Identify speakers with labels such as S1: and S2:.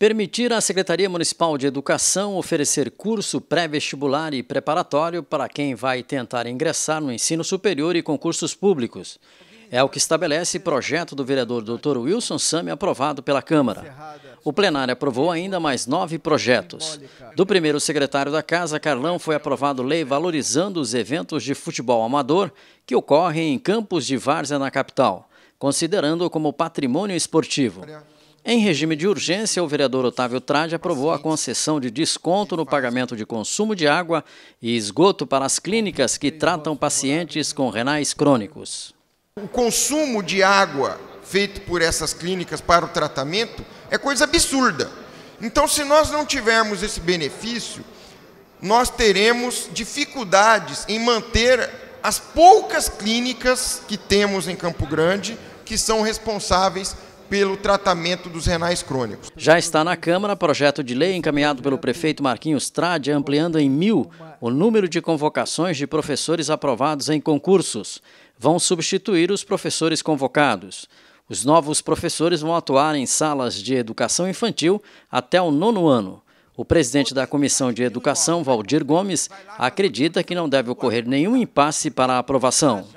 S1: Permitir à Secretaria Municipal de Educação oferecer curso pré-vestibular e preparatório para quem vai tentar ingressar no ensino superior e concursos públicos. É o que estabelece projeto do vereador Dr. Wilson Sami aprovado pela Câmara. O plenário aprovou ainda mais nove projetos. Do primeiro secretário da Casa, Carlão, foi aprovado lei valorizando os eventos de futebol amador que ocorrem em campos de várzea na capital, considerando como patrimônio esportivo. Em regime de urgência, o vereador Otávio Trade aprovou a concessão de desconto no pagamento de consumo de água e esgoto para as clínicas que tratam pacientes com renais crônicos.
S2: O consumo de água feito por essas clínicas para o tratamento é coisa absurda. Então, se nós não tivermos esse benefício, nós teremos dificuldades em manter as poucas clínicas que temos em Campo Grande que são responsáveis pelo tratamento dos renais crônicos.
S1: Já está na Câmara projeto de lei encaminhado pelo prefeito Marquinhos Trade, ampliando em mil o número de convocações de professores aprovados em concursos. Vão substituir os professores convocados. Os novos professores vão atuar em salas de educação infantil até o nono ano. O presidente da Comissão de Educação, Valdir Gomes, acredita que não deve ocorrer nenhum impasse para a aprovação.